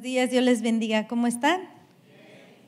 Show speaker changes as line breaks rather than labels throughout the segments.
días, Dios les bendiga. ¿Cómo están?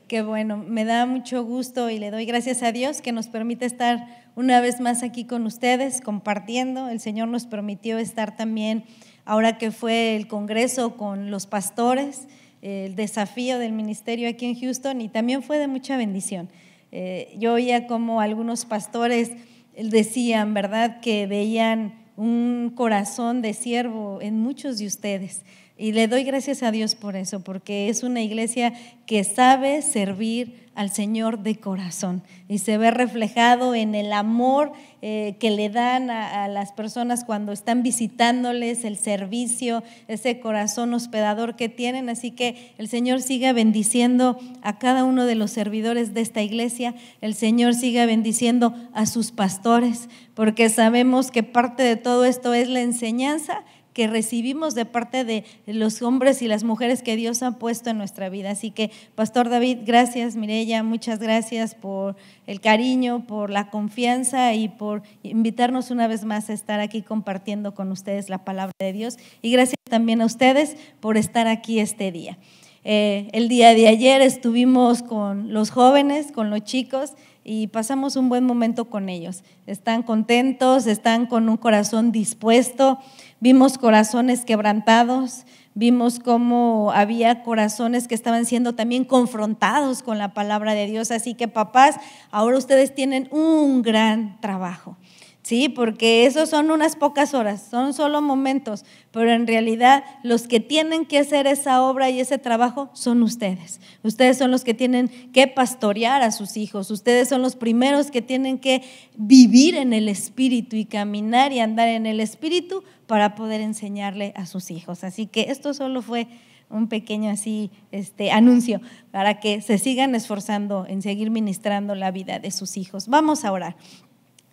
Que Qué bueno, me da mucho gusto y le doy gracias a Dios que nos permite estar una vez más aquí con ustedes compartiendo. El Señor nos permitió estar también ahora que fue el Congreso con los pastores, el desafío del ministerio aquí en Houston y también fue de mucha bendición. Eh, yo oía como algunos pastores decían, ¿verdad?, que veían un corazón de siervo en muchos de ustedes y le doy gracias a Dios por eso, porque es una iglesia que sabe servir al Señor de corazón y se ve reflejado en el amor eh, que le dan a, a, las personas cuando están visitándoles, el servicio, ese corazón hospedador que tienen. Así que el Señor siga bendiciendo a cada uno de los servidores de esta iglesia, el Señor siga bendiciendo a sus pastores, porque sabemos que parte de todo esto es la enseñanza que recibimos de parte de los hombres y las mujeres que Dios ha puesto en nuestra vida. Así que, Pastor David, gracias, Mirella, muchas gracias por el cariño, por la confianza y por invitarnos una vez más a estar aquí compartiendo con ustedes la palabra de Dios. Y gracias también a ustedes por estar aquí este día. Eh, el día de ayer estuvimos con los jóvenes, con los chicos, y pasamos un buen momento con ellos. Están contentos, están con un corazón dispuesto. Vimos corazones quebrantados, vimos cómo había corazones que estaban siendo también confrontados con la palabra de Dios. Así que papás, ahora ustedes tienen un gran trabajo. Sí, porque eso son unas pocas horas, son solo momentos, pero en realidad los que tienen que hacer esa obra y ese trabajo son ustedes. Ustedes son los que tienen que pastorear a sus hijos, ustedes son los primeros que tienen que vivir en el Espíritu y caminar y andar en el Espíritu para poder enseñarle a sus hijos. Así que esto solo fue un pequeño así este anuncio para que se sigan esforzando en seguir ministrando la vida de sus hijos. Vamos a orar.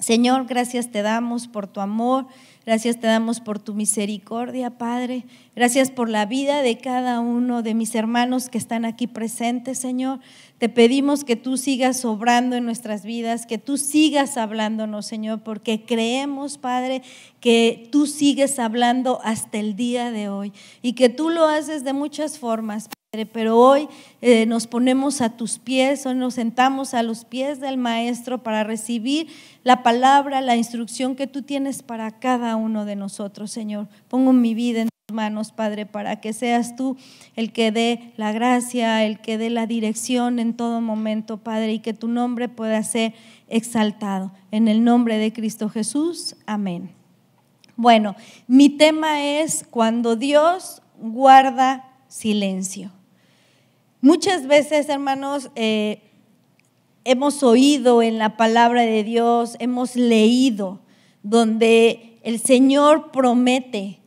Señor, gracias te damos por tu amor, Gracias te damos por tu misericordia, Padre. Gracias por la vida de cada uno de mis hermanos que están aquí presentes, Señor. Te pedimos que tú sigas obrando en nuestras vidas, que tú sigas hablándonos, Señor, porque creemos, Padre, que tú sigues hablando hasta el día de hoy y que tú lo haces de muchas formas. Padre, pero hoy eh, nos ponemos a tus pies, hoy nos sentamos a los pies del Maestro para recibir la palabra, la instrucción que tú tienes para cada uno de nosotros, Señor. Pongo mi vida en tus manos, Padre, para que seas tú el que dé la gracia, el que dé la dirección en todo momento, Padre, y que tu nombre pueda ser exaltado. En el nombre de Cristo Jesús, amén. Bueno, mi tema es cuando Dios guarda silencio. Muchas veces, hermanos, eh, hemos oído en la palabra de Dios, hemos leído, donde el Señor promete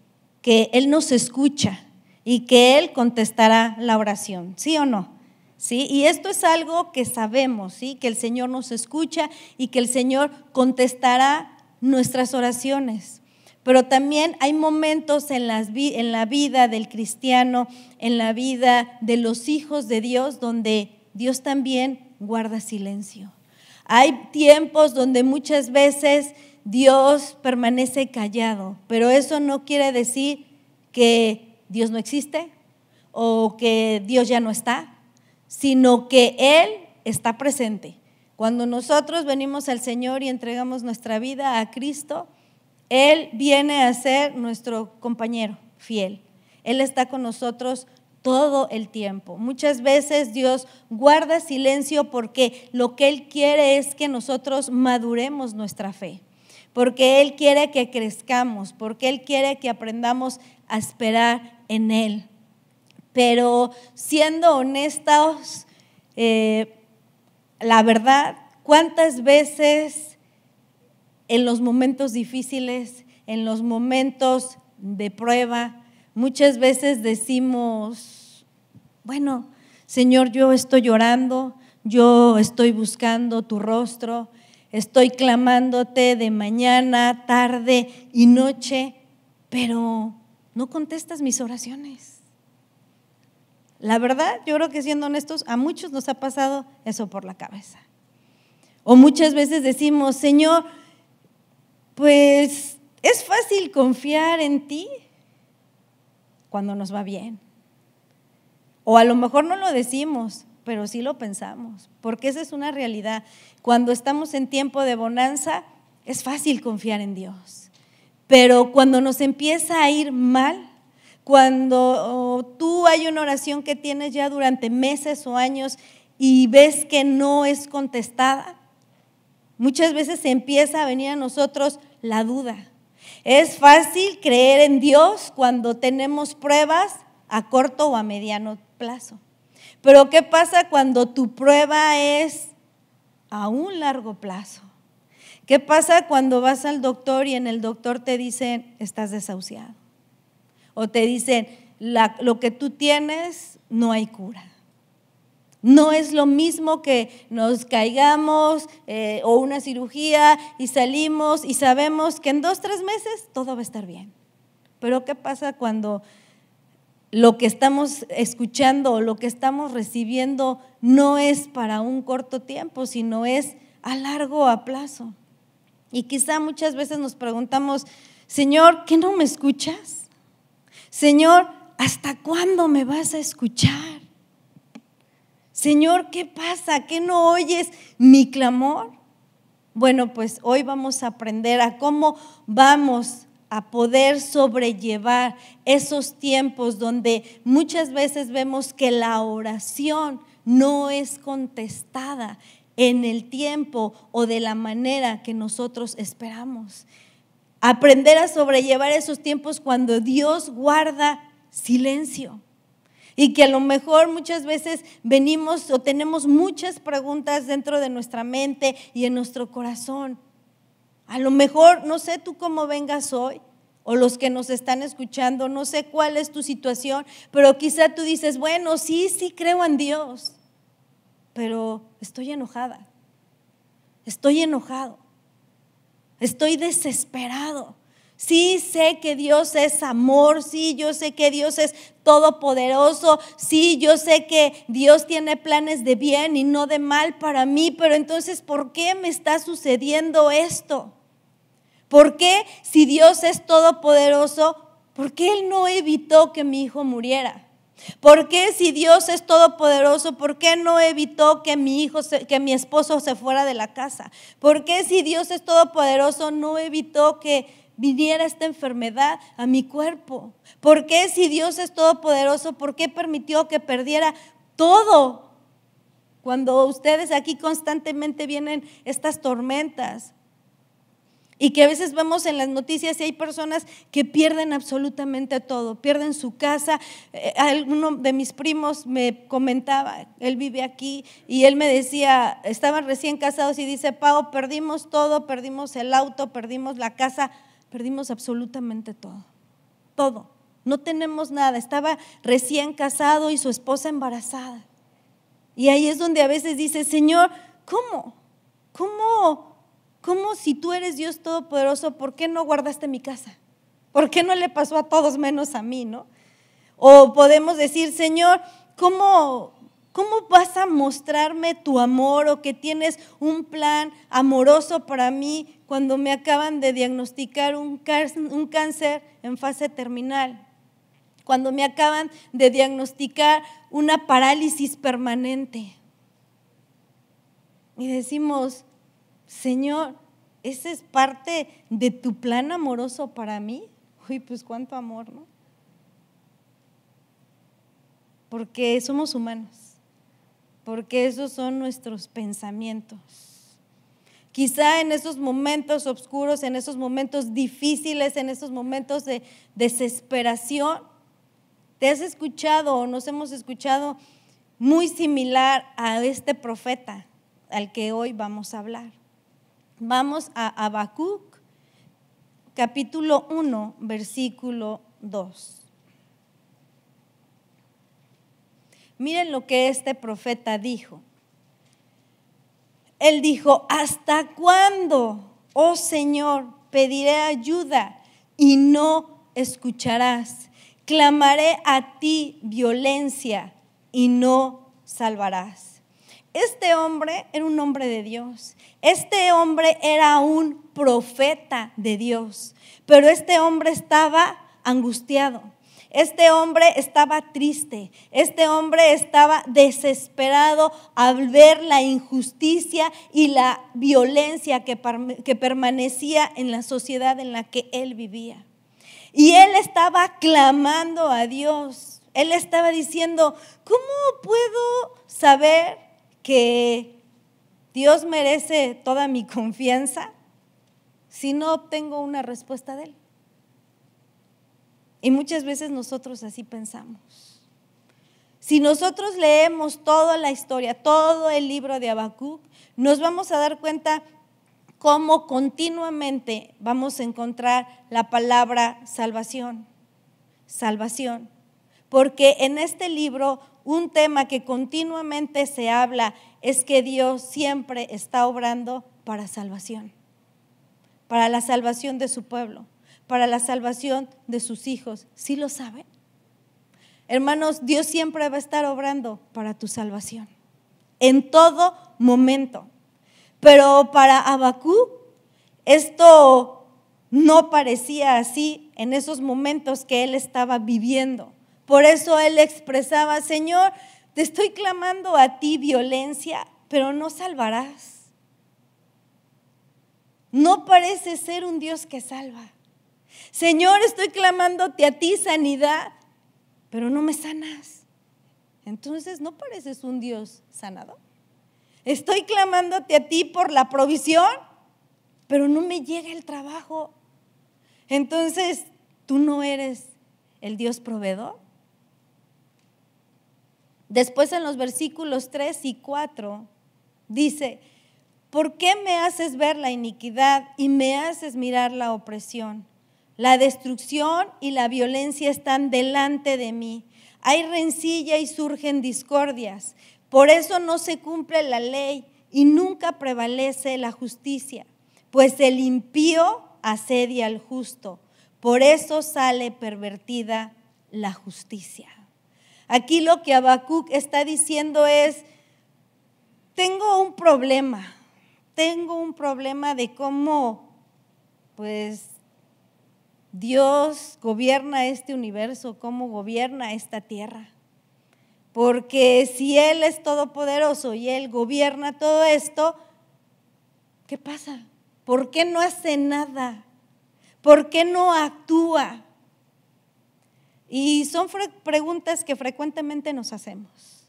que Él nos escucha y que Él contestará la oración, ¿sí o no? ¿Sí? Y esto es algo que sabemos, ¿sí? Que el Señor nos escucha y que el Señor contestará nuestras oraciones. Pero también hay momentos en, en la vida del cristiano, en la vida de los hijos de Dios, donde Dios también guarda silencio. Hay tiempos donde muchas veces Dios permanece callado, pero eso no quiere decir que Dios no existe o que Dios ya no está, sino que Él está presente. Cuando nosotros venimos al Señor y entregamos nuestra vida a Cristo, Él viene a ser nuestro compañero fiel. Él está con nosotros todo el tiempo. Muchas veces Dios guarda silencio porque lo que Él quiere es que nosotros maduremos nuestra fe porque Él quiere que crezcamos, porque Él quiere que aprendamos a esperar en Él. Pero siendo honestos, eh, la verdad, ¿cuántas veces en los momentos difíciles, en los momentos de prueba, muchas veces decimos, bueno, Señor, yo estoy llorando, yo estoy buscando tu rostro, estoy clamándote de mañana, tarde y noche, pero no contestas mis oraciones. La verdad, yo creo que siendo honestos, a muchos nos ha pasado eso por la cabeza. O muchas veces decimos, Señor, pues es fácil confiar en ti cuando nos va bien. O a lo mejor no lo decimos, pero sí lo pensamos, porque esa es una realidad. Cuando estamos en tiempo de bonanza, es fácil confiar en Dios, pero cuando nos empieza a ir mal, cuando oh, tú hay una oración que tienes ya durante meses o años y ves que no es contestada, muchas veces empieza a venir a nosotros la duda. Es fácil creer en Dios cuando tenemos pruebas a corto o a mediano plazo. Pero ¿qué pasa cuando tu prueba es a un largo plazo? ¿Qué pasa cuando vas al doctor y en el doctor te dicen, estás desahuciado? O te dicen, lo que tú tienes no hay cura. No es lo mismo que nos caigamos eh, o una cirugía y salimos y sabemos que en dos, tres meses todo va a estar bien. Pero ¿qué pasa cuando lo que estamos escuchando o lo que estamos recibiendo no es para un corto tiempo, sino es a largo a plazo. Y quizá muchas veces nos preguntamos, Señor, ¿qué no me escuchas? Señor, ¿hasta cuándo me vas a escuchar? Señor, ¿qué pasa? ¿Qué no oyes mi clamor? Bueno, pues hoy vamos a aprender a cómo vamos a poder sobrellevar esos tiempos donde muchas veces vemos que la oración no es contestada en el tiempo o de la manera que nosotros esperamos. Aprender a sobrellevar esos tiempos cuando Dios guarda silencio. Y que a lo mejor muchas veces venimos o tenemos muchas preguntas dentro de nuestra mente y en nuestro corazón a lo mejor, no sé tú cómo vengas hoy, o los que nos están escuchando, no sé cuál es tu situación, pero quizá tú dices, bueno, sí, sí creo en Dios, pero estoy enojada, estoy enojado, estoy desesperado, Sí sé que Dios es amor, sí, yo sé que Dios es todopoderoso, sí, yo sé que Dios tiene planes de bien y no de mal para mí, pero entonces, ¿por qué me está sucediendo esto? ¿Por qué si Dios es todopoderoso, por qué Él no evitó que mi hijo muriera? ¿Por qué si Dios es todopoderoso, por qué no evitó que mi hijo, que mi esposo se fuera de la casa? ¿Por qué si Dios es todopoderoso, no evitó que viniera esta enfermedad a mi cuerpo? ¿Por qué si Dios es todopoderoso, por qué permitió que perdiera todo? Cuando ustedes aquí constantemente vienen estas tormentas y que a veces vemos en las noticias y hay personas que pierden absolutamente todo, pierden su casa. Eh, alguno de mis primos me comentaba, él vive aquí y él me decía, estaban recién casados y dice, Pau, perdimos todo, perdimos el auto, perdimos la casa, Perdimos absolutamente todo, todo. No tenemos nada. Estaba recién casado y su esposa embarazada. Y ahí es donde a veces dice, Señor, ¿cómo? ¿Cómo? ¿Cómo si tú eres Dios Todopoderoso, por qué no guardaste mi casa? ¿Por qué no le pasó a todos menos a mí, no? O podemos decir, Señor, ¿cómo, ¿Cómo vas a mostrarme tu amor o que tienes un plan amoroso para mí cuando me acaban de diagnosticar un, cáncer en fase terminal? Cuando me acaban de diagnosticar una parálisis permanente. Y decimos, Señor, ¿ese es parte de tu plan amoroso para mí? Uy, pues cuánto amor, ¿no? Porque somos humanos porque esos son nuestros pensamientos. Quizá en esos momentos oscuros, en esos momentos difíciles, en esos momentos de desesperación, te has escuchado o nos hemos escuchado muy similar a este profeta al que hoy vamos a hablar. Vamos a Habacuc, capítulo 1, versículo 2. Miren lo que este profeta dijo. Él dijo, ¿hasta cuándo, oh Señor, pediré ayuda y no escucharás? Clamaré a ti violencia y no salvarás. Este hombre era un hombre de Dios. Este hombre era un profeta de Dios. Pero este hombre estaba angustiado. Este hombre estaba triste, este hombre estaba desesperado al ver la injusticia y la violencia que, permanecía en la sociedad en la que él vivía. Y él estaba clamando a Dios. Él estaba diciendo, ¿cómo puedo saber que Dios merece toda mi confianza si no obtengo una respuesta de él? Y muchas veces nosotros así pensamos. Si nosotros leemos toda la historia, todo el libro de Habacuc, nos vamos a dar cuenta cómo continuamente vamos a encontrar la palabra salvación. Salvación. Porque en este libro un tema que continuamente se habla es que Dios siempre está obrando para salvación, para la salvación de su pueblo para la salvación de sus hijos. ¿Sí lo saben? Hermanos, Dios siempre va a estar obrando para tu salvación, en todo momento. Pero para Abacú, esto no parecía así en esos momentos que él estaba viviendo. Por eso él expresaba, Señor, te estoy clamando a ti violencia, pero no salvarás. No parece ser un Dios que salva. Señor, estoy clamándote a ti sanidad, pero no me sanas. Entonces, ¿no pareces un Dios sanado? Estoy clamándote a ti por la provisión, pero no me llega el trabajo. Entonces, ¿tú no eres el Dios proveedor? Después en los versículos 3 y 4 dice, ¿por qué me haces ver la iniquidad y me haces mirar la opresión? La destrucción y la violencia están delante de mí. Hay rencilla y surgen discordias. Por eso no se cumple la ley y nunca prevalece la justicia, pues el impío asedia al justo. Por eso sale pervertida la justicia. Aquí lo que Habacuc está diciendo es, tengo un problema, tengo un problema de cómo pues Dios gobierna este universo, cómo gobierna esta tierra. Porque si Él es todopoderoso y Él gobierna todo esto, ¿qué pasa? ¿Por qué no hace nada? ¿Por qué no actúa? Y son preguntas que frecuentemente nos hacemos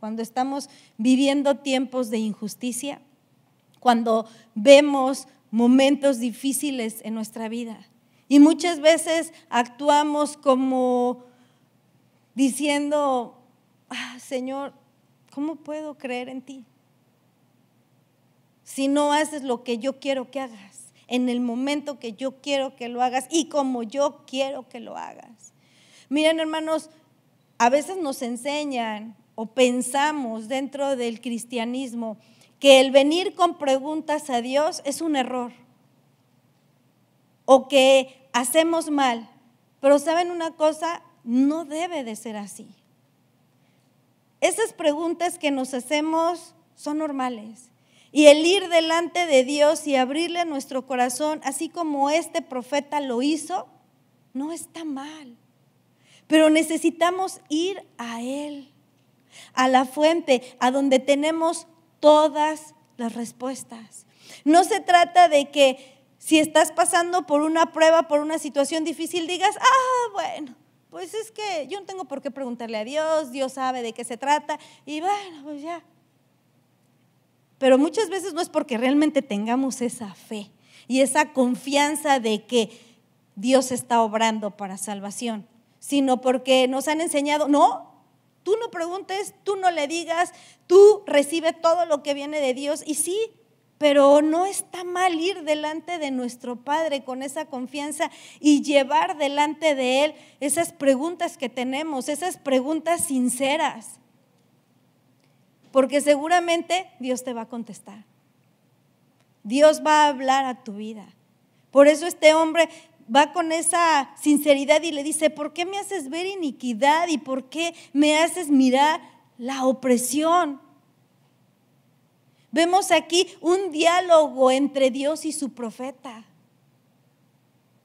cuando estamos viviendo tiempos de injusticia, cuando vemos momentos difíciles en nuestra vida. Y muchas veces actuamos como diciendo, ah, Señor, ¿cómo puedo creer en ti? Si no haces lo que yo quiero que hagas, en el momento que yo quiero que lo hagas y como yo quiero que lo hagas. Miren, hermanos, a veces nos enseñan o pensamos dentro del cristianismo que el venir con preguntas a Dios es un error o que hacemos mal. Pero saben una cosa, no debe de ser así. Esas preguntas que nos hacemos son normales. Y el ir delante de Dios y abrirle nuestro corazón, así como este profeta lo hizo, no está mal. Pero necesitamos ir a Él, a la fuente, a donde tenemos todas las respuestas. No se trata de que si estás pasando por una prueba, por una situación difícil, digas, ah, bueno, pues es que yo no tengo por qué preguntarle a Dios, Dios sabe de qué se trata, y bueno, pues ya. Pero muchas veces no es porque realmente tengamos esa fe y esa confianza de que Dios está obrando para salvación, sino porque nos han enseñado, no, tú no preguntes, tú no le digas, tú recibe todo lo que viene de Dios. Y sí, pero no está mal ir delante de nuestro Padre con esa confianza y llevar delante de Él esas preguntas que tenemos, esas preguntas sinceras. Porque seguramente Dios te va a contestar. Dios va a hablar a tu vida. Por eso este hombre va con esa sinceridad y le dice, ¿por qué me haces ver iniquidad y por qué me haces mirar la opresión? Vemos aquí un diálogo entre Dios y su profeta.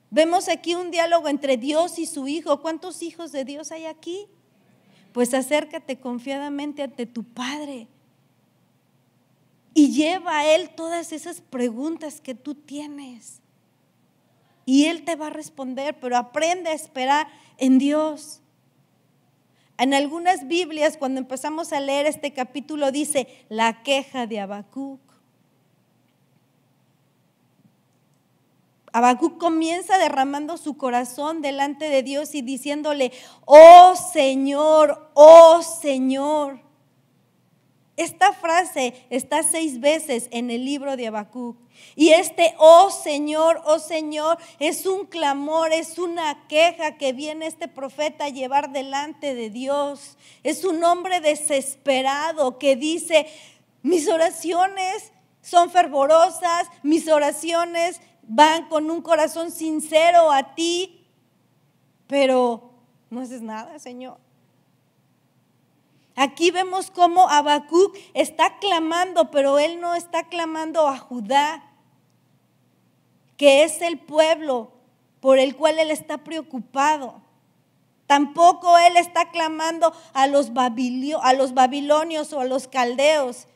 Vemos aquí un diálogo entre Dios y su Hijo. ¿Cuántos hijos de Dios hay aquí? Pues acércate confiadamente ante tu Padre y lleva a Él todas esas preguntas que tú tienes. Y Él te va a responder, pero aprende a esperar en Dios. En algunas Biblias, cuando empezamos a leer este capítulo, dice la queja de Habacuc. Habacuc comienza derramando su corazón delante de Dios y diciéndole, oh Señor, oh Señor. Esta frase está seis veces en el libro de Habacuc. Y este, oh Señor, oh Señor, es un clamor, es una queja que viene este profeta a llevar delante de Dios. Es un hombre desesperado que dice, mis oraciones son fervorosas, mis oraciones van con un corazón sincero a ti, pero no haces nada, Señor. Aquí vemos cómo Habacuc está clamando, pero él no está clamando a Judá, que es el pueblo por el cual él está preocupado. Tampoco él está clamando a los, a los babilonios o a los caldeos,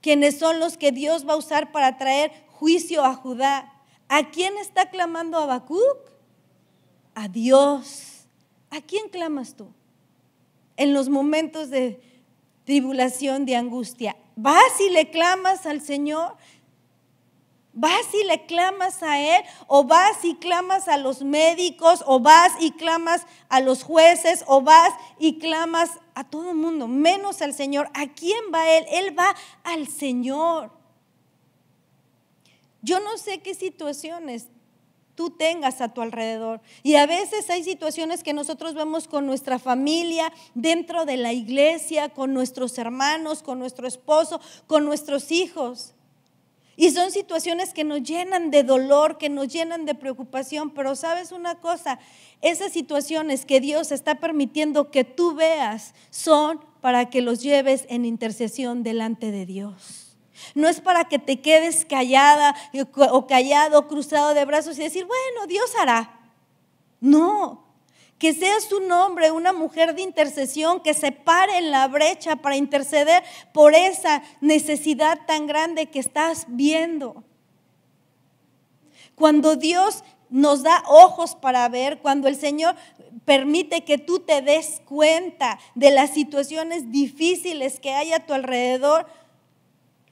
quienes son los que Dios va a usar para traer juicio a Judá. ¿A quién está clamando Habacuc? A Dios. ¿A quién clamas tú? en los momentos de tribulación, de angustia. Vas y le clamas al Señor, ¿Vas y le clamas a Él? ¿O vas y clamas a los médicos? ¿O vas y clamas a los jueces? ¿O vas y clamas a todo el mundo, menos al Señor? ¿A quién va Él? Él va al Señor. Yo no sé qué situaciones tú tengas a tu alrededor. Y a veces hay situaciones que nosotros vemos con nuestra familia, dentro de la iglesia, con nuestros hermanos, con nuestro esposo, con nuestros hijos. Y son situaciones que nos llenan de dolor, que nos llenan de preocupación, pero sabes una cosa, esas situaciones que Dios está permitiendo que tú veas son para que los lleves en intercesión delante de Dios. No es para que te quedes callada eh, o callado, cruzado de brazos y decir, bueno, Dios hará. No, que seas un hombre, una mujer de intercesión, que se pare en la brecha para interceder por esa necesidad tan grande que estás viendo. Cuando Dios nos da ojos para ver, cuando el Señor permite que tú te des cuenta de las situaciones difíciles que hay a tu alrededor,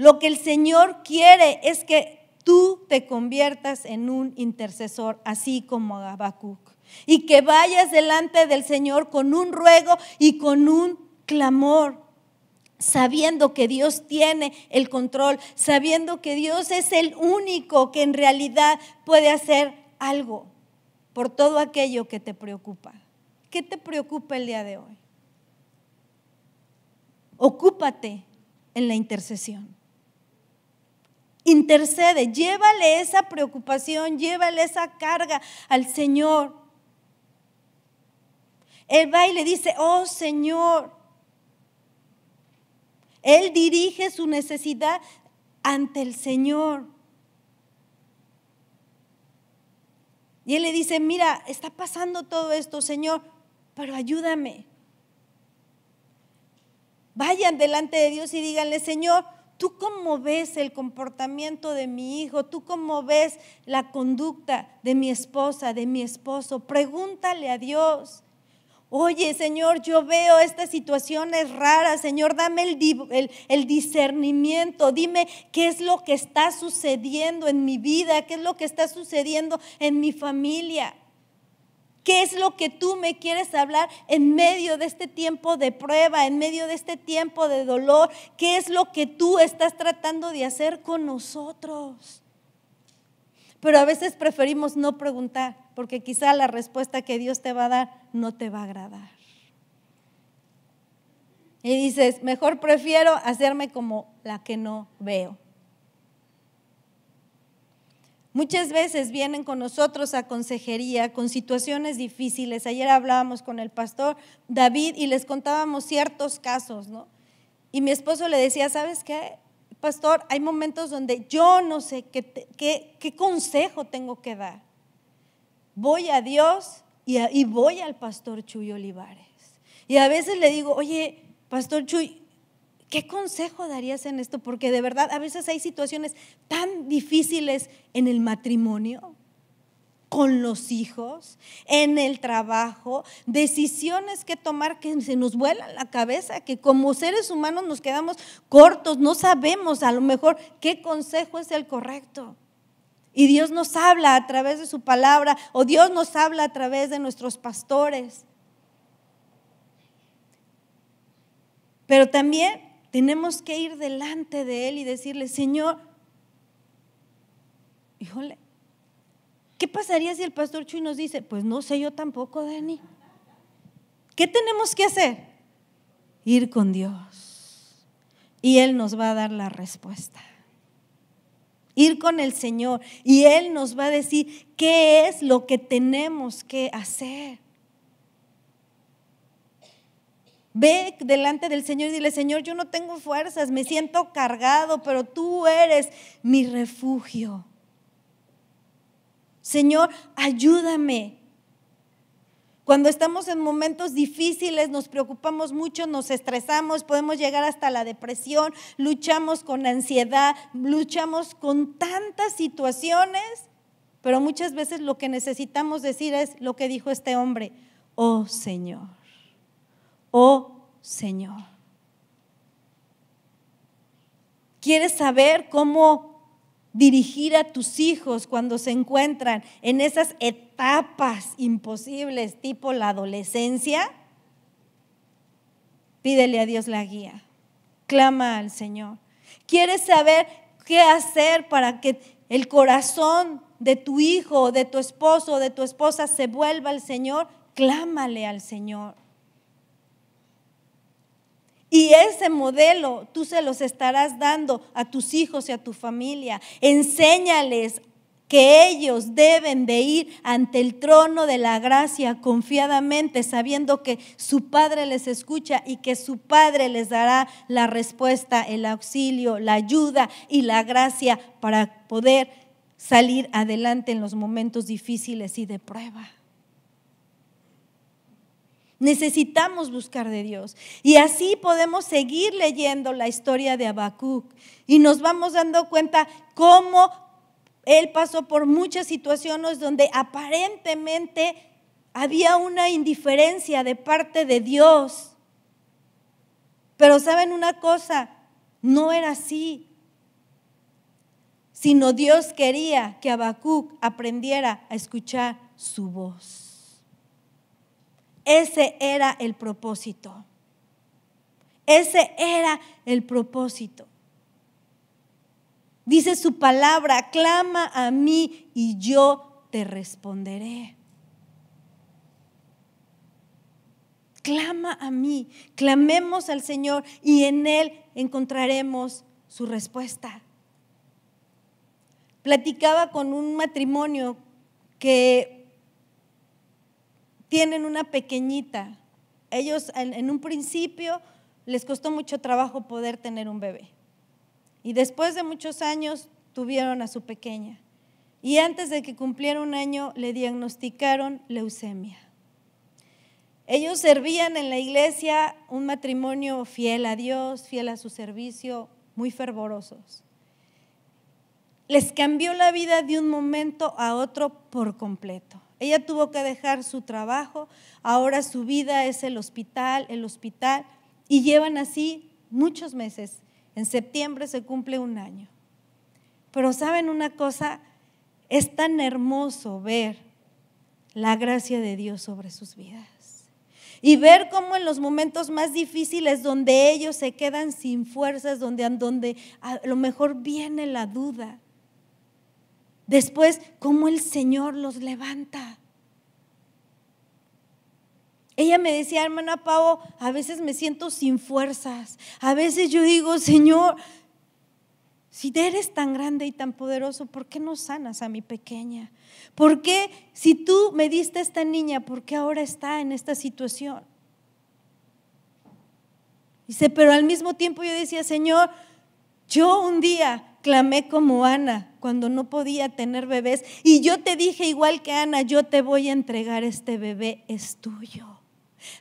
lo que el Señor quiere es que tú te conviertas en un intercesor, así como Habacuc, y que vayas delante del Señor con un ruego y con un clamor sabiendo que Dios tiene el control, sabiendo que Dios es el único que en realidad puede hacer algo por todo aquello que te preocupa. ¿Qué te preocupa el día de hoy? Ocúpate en la intercesión. Intercede, llévale esa preocupación, llévale esa carga al Señor. Él va y le dice, oh Señor. Él dirige su necesidad ante el Señor. Y él le dice, mira, está pasando todo esto, Señor, pero ayúdame. Vayan delante de Dios y díganle, Señor, tú cómo ves el comportamiento de mi hijo, tú cómo ves la conducta de mi esposa, de mi esposo. Pregúntale a Dios. Oye, Señor, yo veo estas situaciones raras. Señor, dame el, el, discernimiento. Dime qué es lo que está sucediendo en mi vida, qué es lo que está sucediendo en mi familia. ¿Qué es lo que tú me quieres hablar en medio de este tiempo de prueba, en medio de este tiempo de dolor? ¿Qué es lo que tú estás tratando de hacer con nosotros? Pero a veces preferimos no preguntar, porque quizá la respuesta que Dios te va a dar no te va a agradar. Y dices, mejor prefiero hacerme como la que no veo. Muchas veces vienen con nosotros a consejería con situaciones difíciles. Ayer hablábamos con el pastor David y les contábamos ciertos casos, ¿no? Y mi esposo le decía, ¿sabes qué? Pastor, hay momentos donde yo no sé qué, qué, consejo tengo que dar. Voy a Dios y, y voy al pastor Chuy Olivares. Y a veces le digo, oye, pastor Chuy, ¿Qué consejo darías en esto? Porque de verdad a veces hay situaciones tan difíciles en el matrimonio, con los hijos, en el trabajo, decisiones que tomar que se nos vuelan la cabeza, que como seres humanos nos quedamos cortos, no sabemos a lo mejor qué consejo es el correcto. Y Dios nos habla a través de su palabra o Dios nos habla a través de nuestros pastores. Pero también tenemos que ir delante de Él y decirle, Señor, híjole, ¿qué pasaría si el pastor Chuy nos dice, pues no sé yo tampoco, Dani? ¿Qué tenemos que hacer? Ir con Dios. Y Él nos va a dar la respuesta. Ir con el Señor y Él nos va a decir qué es lo que tenemos que hacer. Ve delante del Señor y dile, Señor, yo no tengo fuerzas, me siento cargado, pero tú eres mi refugio. Señor, ayúdame. Cuando estamos en momentos difíciles, nos preocupamos mucho, nos estresamos, podemos llegar hasta la depresión, luchamos con ansiedad, luchamos con tantas situaciones, pero muchas veces lo que necesitamos decir es lo que dijo este hombre, oh Señor oh Señor. ¿Quieres saber cómo dirigir a tus hijos cuando se encuentran en esas etapas imposibles, tipo la adolescencia? Pídele a Dios la guía. Clama al Señor. ¿Quieres saber qué hacer para que el corazón de tu hijo, de tu esposo, de tu esposa se vuelva al Señor? Clámale al Señor. Y ese modelo tú se los estarás dando a tus hijos y a tu familia. Enséñales que ellos deben de ir ante el trono de la gracia confiadamente, sabiendo que su Padre les escucha y que su Padre les dará la respuesta, el auxilio, la ayuda y la gracia para poder salir adelante en los momentos difíciles y de prueba. Necesitamos buscar de Dios. Y así podemos seguir leyendo la historia de Habacuc y nos vamos dando cuenta cómo él pasó por muchas situaciones donde aparentemente había una indiferencia de parte de Dios. Pero saben una cosa, no era así, sino Dios quería que Habacuc aprendiera a escuchar su voz. Ese era el propósito. Ese era el propósito. Dice su palabra, clama a mí y yo te responderé. Clama a mí, clamemos al Señor y en Él encontraremos su respuesta. Platicaba con un matrimonio que tienen una pequeñita. Ellos en, un principio les costó mucho trabajo poder tener un bebé. Y después de muchos años tuvieron a su pequeña. Y antes de que cumpliera un año le diagnosticaron leucemia. Ellos servían en la iglesia un matrimonio fiel a Dios, fiel a su servicio, muy fervorosos. Les cambió la vida de un momento a otro por completo. Ella tuvo que dejar su trabajo, ahora su vida es el hospital, el hospital, y llevan así muchos meses. En septiembre se cumple un año. Pero saben una cosa, es tan hermoso ver la gracia de Dios sobre sus vidas. Y ver cómo en los momentos más difíciles donde ellos se quedan sin fuerzas, donde, donde a lo mejor viene la duda, Después, cómo el Señor los levanta. Ella me decía, hermana Pavo, a veces me siento sin fuerzas. A veces yo digo, Señor, si eres tan grande y tan poderoso, ¿por qué no sanas a mi pequeña? ¿Por qué si tú me diste a esta niña, por qué ahora está en esta situación? Dice, pero al mismo tiempo yo decía, Señor, yo un día clamé como Ana cuando no podía tener bebés. Y yo te dije igual que Ana, yo te voy a entregar este bebé, es tuyo.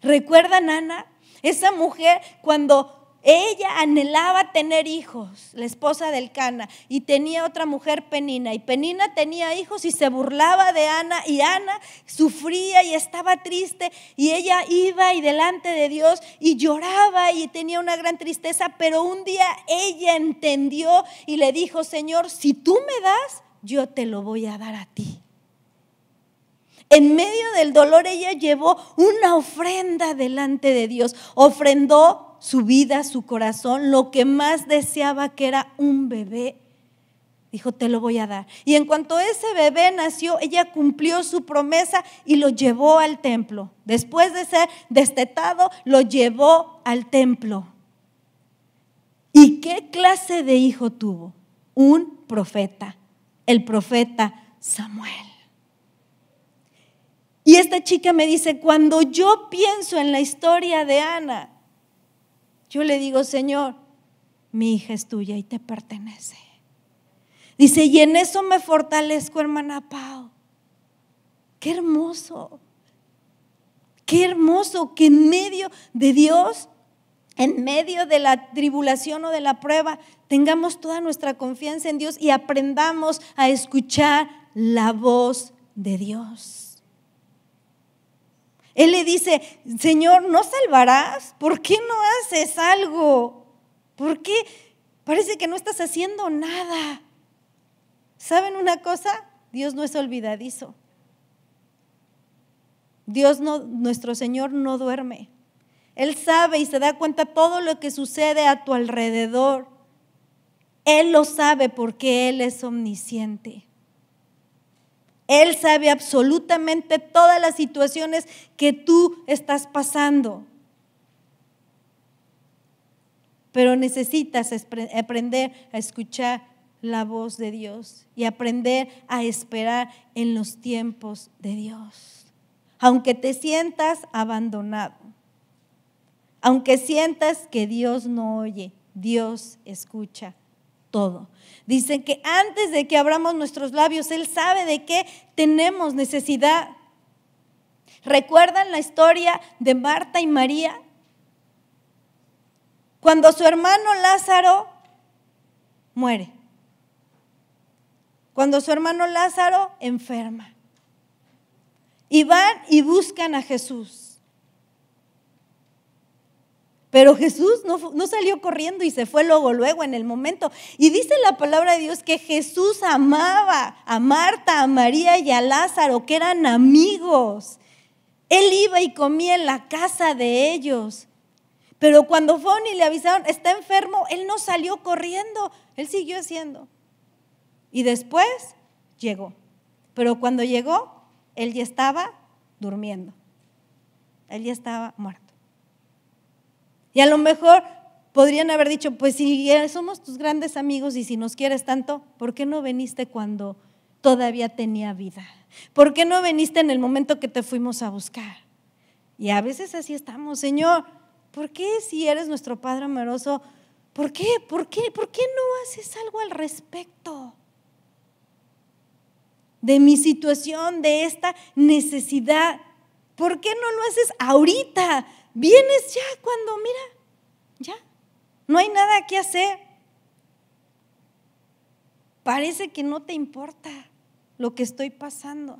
¿Recuerdan Ana? Esa mujer cuando ella anhelaba tener hijos, la esposa del Cana, y tenía otra mujer, Penina. Y Penina tenía hijos y se burlaba de Ana. Y Ana sufría y estaba triste. Y ella iba y delante de Dios y lloraba y tenía una gran tristeza. Pero un día ella entendió y le dijo, Señor, si tú me das, yo te lo voy a dar a ti. En medio del dolor ella llevó una ofrenda delante de Dios. Ofrendó su vida, su corazón, lo que más deseaba que era un bebé. Dijo, te lo voy a dar. Y en cuanto ese bebé nació, ella cumplió su promesa y lo llevó al templo. Después de ser destetado, lo llevó al templo. ¿Y qué clase de hijo tuvo? Un profeta, el profeta Samuel. Y esta chica me dice, cuando yo pienso en la historia de Ana, yo le digo, Señor, mi hija es tuya y te pertenece. Dice, y en eso me fortalezco, hermana Pau. Qué hermoso. Qué hermoso que en medio de Dios, en medio de la tribulación o de la prueba, tengamos toda nuestra confianza en Dios y aprendamos a escuchar la voz de Dios. Él le dice, Señor, ¿no salvarás? ¿Por qué no haces algo? ¿Por qué parece que no estás haciendo nada? ¿Saben una cosa? Dios no es olvidadizo. Dios no, nuestro Señor no duerme. Él sabe y se da cuenta todo lo que sucede a tu alrededor. Él lo sabe porque Él es omnisciente. Él sabe absolutamente todas las situaciones que tú estás pasando. Pero necesitas aprender a escuchar la voz de Dios y aprender a esperar en los tiempos de Dios. Aunque te sientas abandonado, aunque sientas que Dios no oye, Dios escucha todo. Dicen que antes de que abramos nuestros labios, Él sabe de qué tenemos necesidad. ¿Recuerdan la historia de Marta y María? Cuando su hermano Lázaro muere. Cuando su hermano Lázaro enferma. Y van y buscan a Jesús. Pero Jesús no, salió corriendo y se fue luego, luego, en el momento. Y dice la palabra de Dios que Jesús amaba a Marta, a María y a Lázaro, que eran amigos. Él iba y comía en la casa de ellos. Pero cuando fueron y le avisaron, está enfermo, él no salió corriendo, él siguió haciendo. Y después llegó. Pero cuando llegó, él ya estaba durmiendo. Él ya estaba muerto. Y a lo mejor podrían haber dicho, pues si somos tus grandes amigos y si nos quieres tanto, ¿por qué no viniste cuando todavía tenía vida? ¿Por qué no viniste en el momento que te fuimos a buscar? Y a veces así estamos, Señor, ¿por qué si eres nuestro Padre amoroso? ¿Por qué? ¿Por qué? ¿Por qué no haces algo al respecto? De mi situación, de esta necesidad. ¿Por qué no lo haces ahorita? Vienes ya cuando, mira, ya, no hay nada que hacer. Parece que no te importa lo que estoy pasando.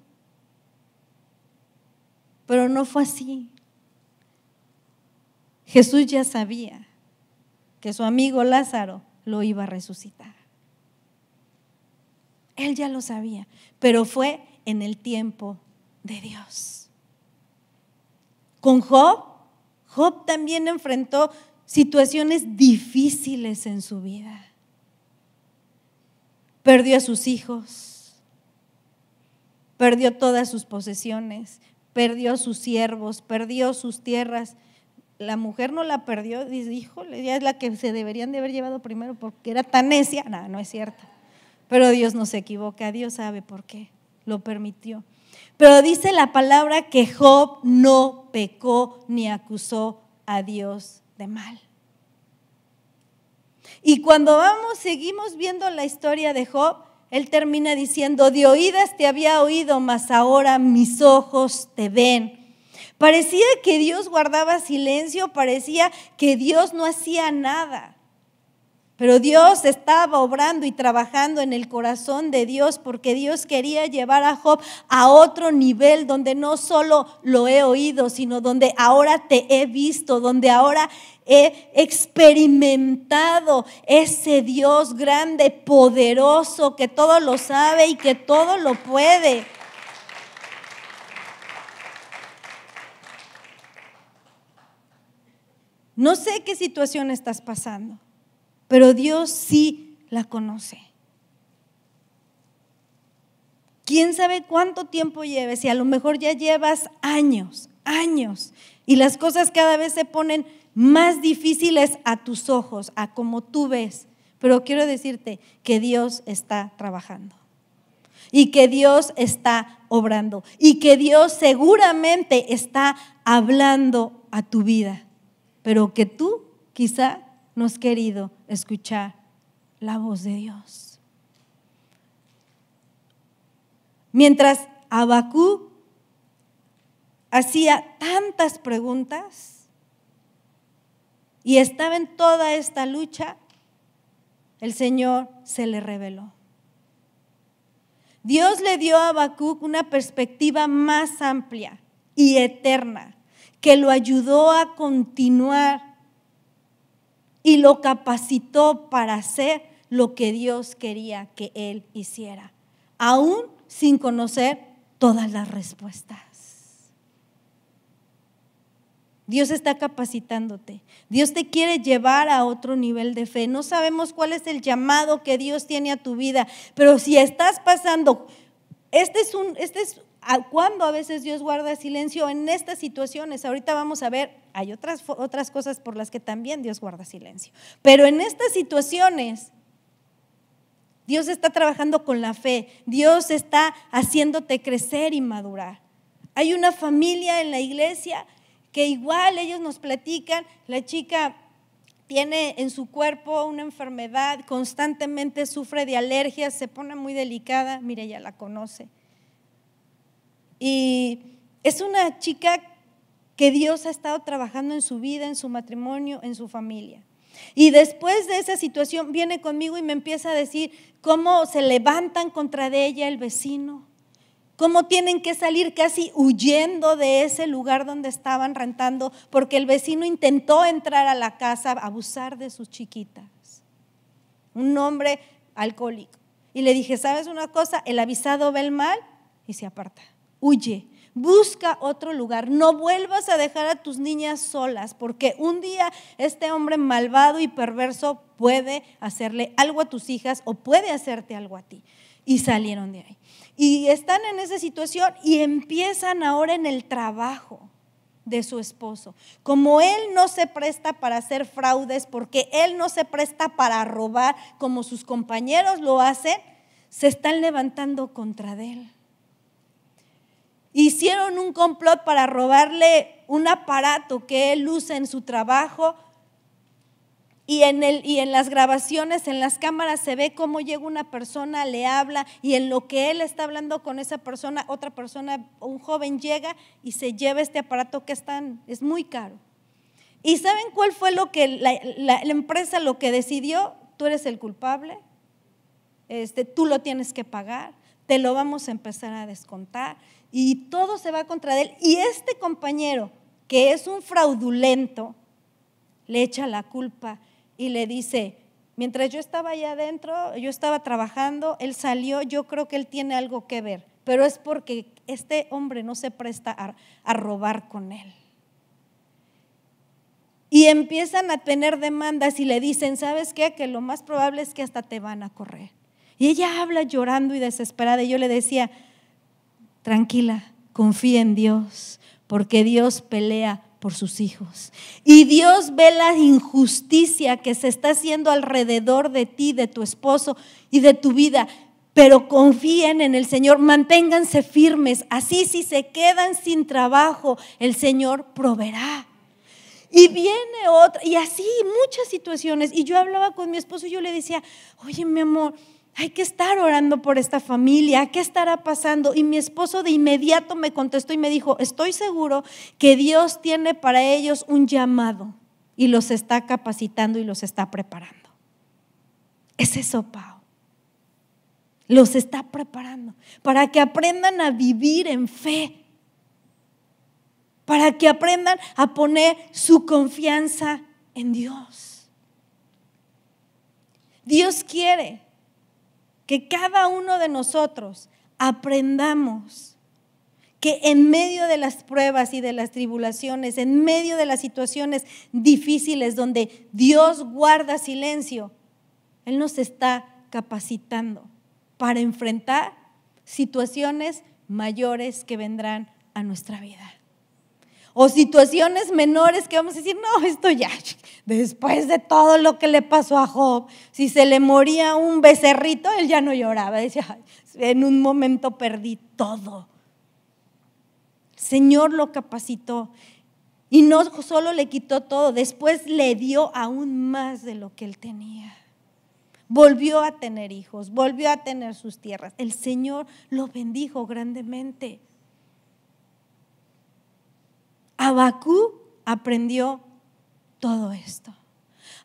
Pero no fue así. Jesús ya sabía que su amigo Lázaro lo iba a resucitar. Él ya lo sabía, pero fue en el tiempo de Dios. Con Job Job también enfrentó situaciones difíciles en su vida. Perdió a sus hijos, perdió todas sus posesiones, perdió a sus siervos, perdió sus tierras. La mujer no la perdió, dijo, híjole, ya es la que se deberían de haber llevado primero porque era tan necia. No, no es cierto. Pero Dios no se equivoca, Dios sabe por qué, lo permitió. Pero dice la palabra que Job no pecó ni acusó a Dios de mal. Y cuando vamos, seguimos viendo la historia de Job, él termina diciendo, de oídas te había oído, mas ahora mis ojos te ven. Parecía que Dios guardaba silencio, parecía que Dios no hacía nada. Pero Dios estaba obrando y trabajando en el corazón de Dios porque Dios quería llevar a Job a otro nivel donde no solo lo he oído, sino donde ahora te he visto, donde ahora he experimentado ese Dios grande, poderoso, que todo lo sabe y que todo lo puede. No sé qué situación estás pasando pero Dios sí la conoce. ¿Quién sabe cuánto tiempo lleves? Y a lo mejor ya llevas años, años, y las cosas cada vez se ponen más difíciles a tus ojos, a como tú ves. Pero quiero decirte que Dios está trabajando y que Dios está obrando y que Dios seguramente está hablando a tu vida, pero que tú quizá nos querido escuchar la voz de Dios. Mientras Abacú hacía tantas preguntas y estaba en toda esta lucha, el Señor se le reveló. Dios le dio a Habacuc una perspectiva más amplia y eterna que lo ayudó a continuar y lo capacitó para hacer lo que Dios quería que él hiciera, aún sin conocer todas las respuestas. Dios está capacitándote. Dios te quiere llevar a otro nivel de fe. No sabemos cuál es el llamado que Dios tiene a tu vida, pero si estás pasando, este es un, este es cuando a veces Dios guarda silencio en estas situaciones. Ahorita vamos a ver hay otras, otras cosas por las que también Dios guarda silencio. Pero en estas situaciones, Dios está trabajando con la fe. Dios está haciéndote crecer y madurar. Hay una familia en la iglesia que igual ellos nos platican, la chica tiene en su cuerpo una enfermedad, constantemente sufre de alergias, se pone muy delicada, mire, ya la conoce. Y es una chica que Dios ha estado trabajando en su vida, en su matrimonio, en su familia. Y después de esa situación viene conmigo y me empieza a decir cómo se levantan contra de ella el vecino, cómo tienen que salir casi huyendo de ese lugar donde estaban rentando porque el vecino intentó entrar a la casa, abusar de sus chiquitas. Un hombre alcohólico. Y le dije, ¿sabes una cosa? El avisado ve el mal y se aparta, huye busca otro lugar, no vuelvas a dejar a tus niñas solas, porque un día este hombre malvado y perverso puede hacerle algo a tus hijas o puede hacerte algo a ti. Y salieron de ahí. Y están en esa situación y empiezan ahora en el trabajo de su esposo. Como él no se presta para hacer fraudes, porque él no se presta para robar como sus compañeros lo hacen, se están levantando contra él. Hicieron un complot para robarle un aparato que él usa en su trabajo. Y en, el, y en las grabaciones, en las cámaras, se ve cómo llega una persona, le habla, y en lo que él está hablando con esa persona, otra persona, un joven llega y se lleva este aparato que es, es muy caro. ¿Y saben cuál fue lo que la, la, empresa lo que decidió? Tú eres el culpable, este, tú lo tienes que pagar, te lo vamos a empezar a descontar y todo se va contra él. Y este compañero, que es un fraudulento, le echa la culpa y le dice, mientras yo estaba allá adentro, yo estaba trabajando, él salió, yo creo que él tiene algo que ver, pero es porque este hombre no se presta a, a robar con él. Y empiezan a tener demandas y le dicen, ¿sabes qué? Que lo más probable es que hasta te van a correr. Y ella habla llorando y desesperada. Y yo le decía, tranquila, confía en Dios, porque Dios pelea por sus hijos. Y Dios ve la injusticia que se está haciendo alrededor de ti, de tu esposo y de tu vida. Pero confíen en el Señor, manténganse firmes. Así si se quedan sin trabajo, el Señor proveerá. Y viene otra, y así muchas situaciones. Y yo hablaba con mi esposo y yo le decía, oye mi amor, hay que estar orando por esta familia, ¿qué estará pasando? Y mi esposo de inmediato me contestó y me dijo, estoy seguro que Dios tiene para ellos un llamado y los está capacitando y los está preparando. Es eso, Pau. Los está preparando para que aprendan a vivir en fe, para que aprendan a poner su confianza en Dios. Dios quiere que cada uno de nosotros aprendamos que en medio de las pruebas y de las tribulaciones, en medio de las situaciones difíciles donde Dios guarda silencio, Él nos está capacitando para enfrentar situaciones mayores que vendrán a nuestra vida o situaciones menores que vamos a decir, no, esto ya, después de todo lo que le pasó a Job, si se le moría un becerrito, él ya no lloraba, decía, en un momento perdí todo. El Señor lo capacitó y no solo le quitó todo, después le dio aún más de lo que él tenía. Volvió a tener hijos, volvió a tener sus tierras. El Señor lo bendijo grandemente. Abacú aprendió todo esto.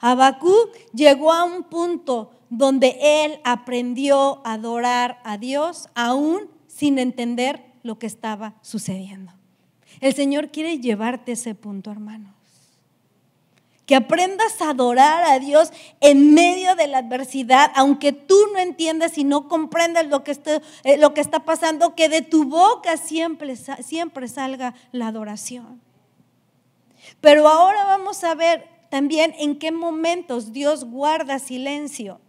Abacú llegó a un punto donde él aprendió a adorar a Dios aún sin entender lo que estaba sucediendo. El Señor quiere llevarte a ese punto, hermano que aprendas a adorar a Dios en medio de la adversidad, aunque tú no entiendas y no comprendas lo que este, eh, está, pasando, que de tu boca siempre, siempre salga la adoración. Pero ahora vamos a ver también en qué momentos Dios guarda silencio.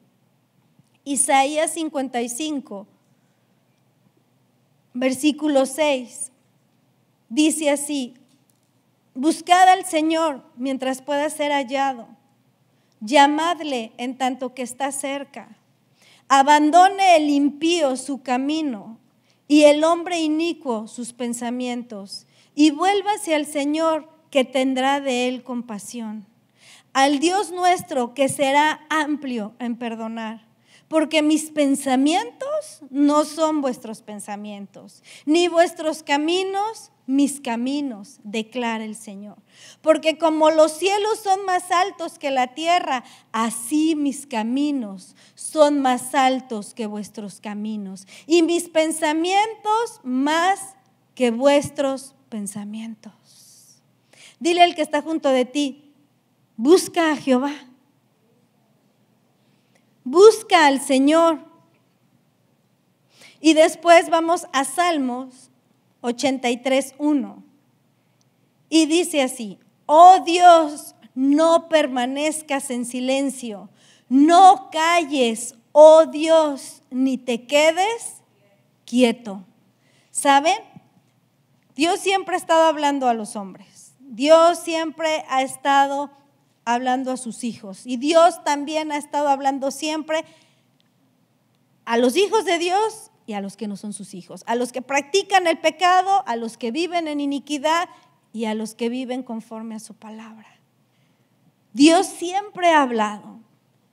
Isaías 55, versículo 6, dice así, Buscad al Señor mientras pueda ser hallado. Llamadle en tanto que está cerca. Abandone el impío su camino y el hombre inicuo sus pensamientos y vuélvase al Señor que tendrá de él compasión. Al Dios nuestro que será amplio en perdonar porque mis pensamientos no son vuestros pensamientos, ni vuestros caminos mis caminos, declara el Señor. Porque como los cielos son más altos que la tierra, así mis caminos son más altos que vuestros caminos, y mis pensamientos más que vuestros pensamientos. Dile al que está junto de ti, busca a Jehová Busca al Señor. Y después vamos a Salmos 83.1. Y dice así, oh Dios, no permanezcas en silencio, no calles, oh Dios, ni te quedes quieto. ¿Saben? Dios siempre ha estado hablando a los hombres. Dios siempre ha estado hablando a sus hijos. Y Dios también ha estado hablando siempre a los hijos de Dios y a los que no son sus hijos, a los que practican el pecado, a los que viven en iniquidad y a los que viven conforme a su palabra. Dios siempre ha hablado.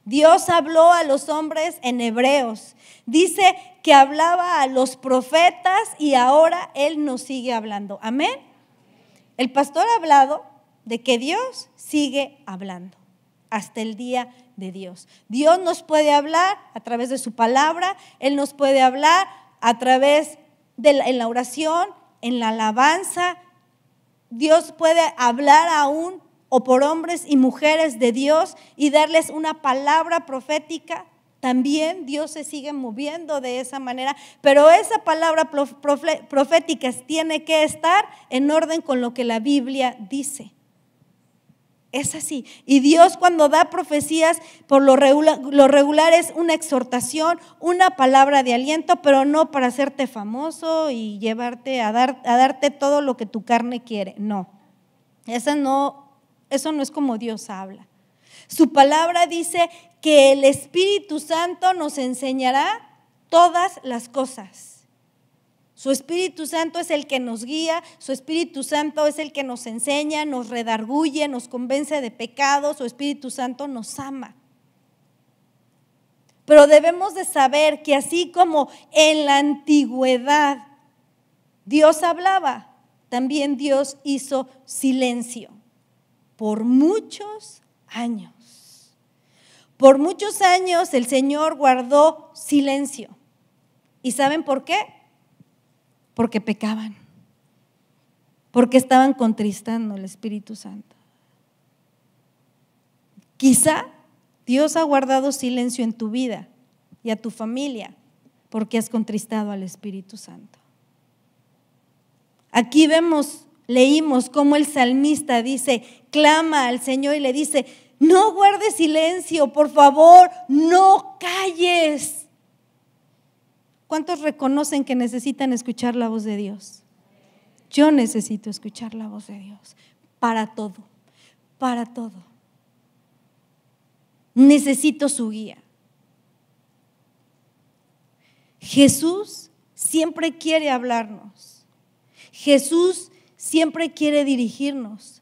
Dios habló a los hombres en Hebreos. Dice que hablaba a los profetas y ahora Él nos sigue hablando. Amén. El pastor ha hablado, de que Dios sigue hablando hasta el día de Dios. Dios nos puede hablar a través de su palabra, Él nos puede hablar a través de la, en la oración, en la alabanza. Dios puede hablar aún o por hombres y mujeres de Dios y darles una palabra profética. También Dios se sigue moviendo de esa manera, pero esa palabra profética tiene que estar en orden con lo que la Biblia dice. Es así. Y Dios cuando da profecías, por lo regular, es una exhortación, una palabra de aliento, pero no para hacerte famoso y llevarte a, dar, a darte todo lo que tu carne quiere. No. no, eso no es como Dios habla. Su palabra dice que el Espíritu Santo nos enseñará todas las cosas. Su Espíritu Santo es el que nos guía, su Espíritu Santo es el que nos enseña, nos redarguye, nos convence de pecado, su Espíritu Santo nos ama. Pero debemos de saber que así como en la antigüedad Dios hablaba, también Dios hizo silencio por muchos años. Por muchos años el Señor guardó silencio. ¿Y saben por qué? porque pecaban, porque estaban contristando al Espíritu Santo. Quizá Dios ha guardado silencio en tu vida y a tu familia porque has contristado al Espíritu Santo. Aquí vemos, leímos cómo el salmista dice, clama al Señor y le dice, no guardes silencio, por favor, no calles. ¿Cuántos reconocen que necesitan escuchar la voz de Dios? Yo necesito escuchar la voz de Dios para todo, para todo. Necesito su guía. Jesús siempre quiere hablarnos. Jesús siempre quiere dirigirnos.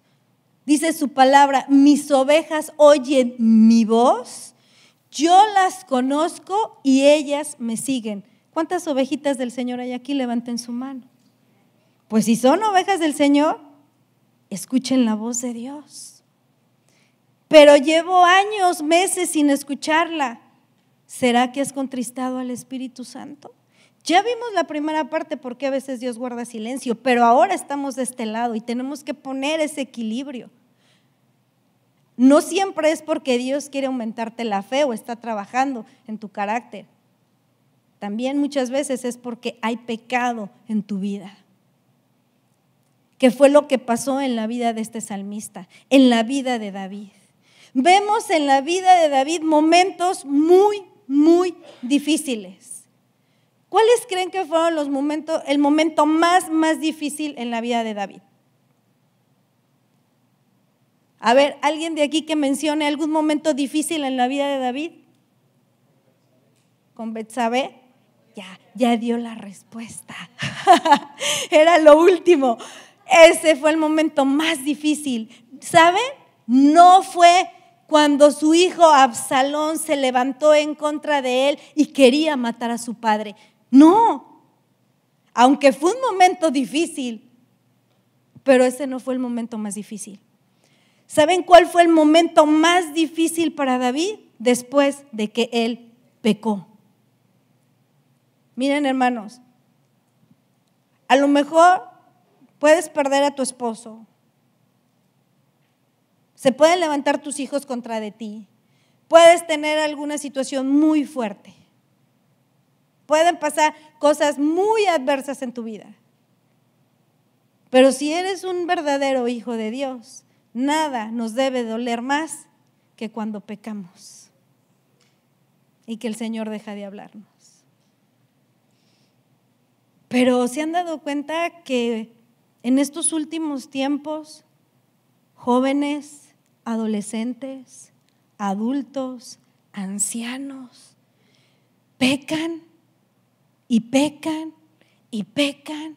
Dice su palabra, mis ovejas oyen mi voz, yo las conozco y ellas me siguen. ¿Cuántas ovejitas del Señor hay aquí? Levanten su mano. Pues si son ovejas del Señor, escuchen la voz de Dios. Pero llevo años, meses sin escucharla. ¿Será que has contristado al Espíritu Santo? Ya vimos la primera parte porque a veces Dios guarda silencio, pero ahora estamos de este lado y tenemos que poner ese equilibrio. No siempre es porque Dios quiere aumentarte la fe o está trabajando en tu carácter también muchas veces es porque hay pecado en tu vida. Que fue lo que pasó en la vida de este salmista, en la vida de David. Vemos en la vida de David momentos muy, muy difíciles. ¿Cuáles creen que fueron los momentos, el momento más, más difícil en la vida de David? A ver, alguien de aquí que mencione algún momento difícil en la vida de David. Con Betsabé ya, ya dio la respuesta. Era lo último. Ese fue el momento más difícil. ¿Saben? No fue cuando su hijo Absalón se levantó en contra de él y quería matar a su padre. No, aunque fue un momento difícil, pero ese no fue el momento más difícil. ¿Saben cuál fue el momento más difícil para David? Después de que él pecó. Miren, hermanos, a lo mejor puedes perder a tu esposo. Se pueden levantar tus hijos contra de ti. Puedes tener alguna situación muy fuerte. Pueden pasar cosas muy adversas en tu vida. Pero si eres un verdadero hijo de Dios, nada nos debe doler más que cuando pecamos y que el Señor deja de hablarnos. Pero se han dado cuenta que en estos últimos tiempos, jóvenes, adolescentes, adultos, ancianos, pecan y pecan y pecan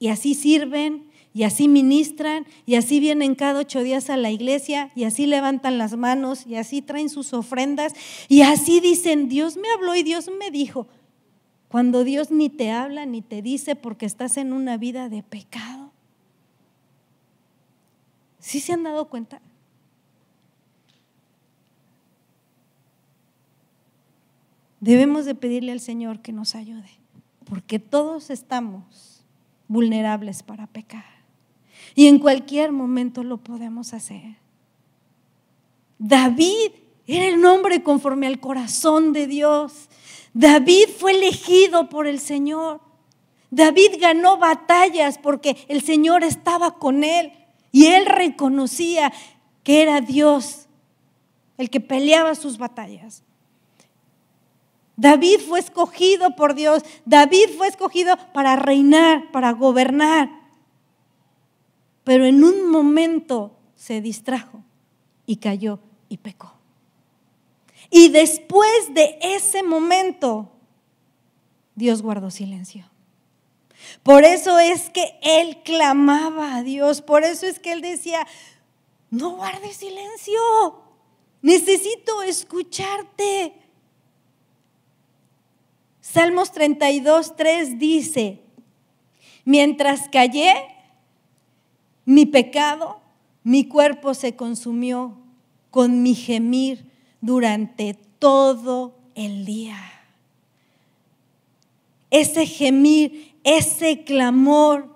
y así sirven y así ministran y así vienen cada ocho días a la iglesia y así levantan las manos y así traen sus ofrendas y así dicen, Dios me habló y Dios me dijo, cuando Dios ni te habla ni te dice porque estás en una vida de pecado. ¿Sí se han dado cuenta? Debemos de pedirle al Señor que nos ayude, porque todos estamos vulnerables para pecar. Y en cualquier momento lo podemos hacer. David era el nombre conforme al corazón de Dios. David fue elegido por el Señor. David ganó batallas porque el Señor estaba con él y él reconocía que era Dios el que peleaba sus batallas. David fue escogido por Dios. David fue escogido para reinar, para gobernar. Pero en un momento se distrajo y cayó y pecó. Y después de ese momento, Dios guardó silencio. Por eso es que él clamaba a Dios, por eso es que él decía, no guardes silencio, necesito escucharte. Salmos 32, 3 dice, mientras callé, mi pecado, mi cuerpo se consumió con mi gemir durante todo el día. Ese gemir, ese clamor,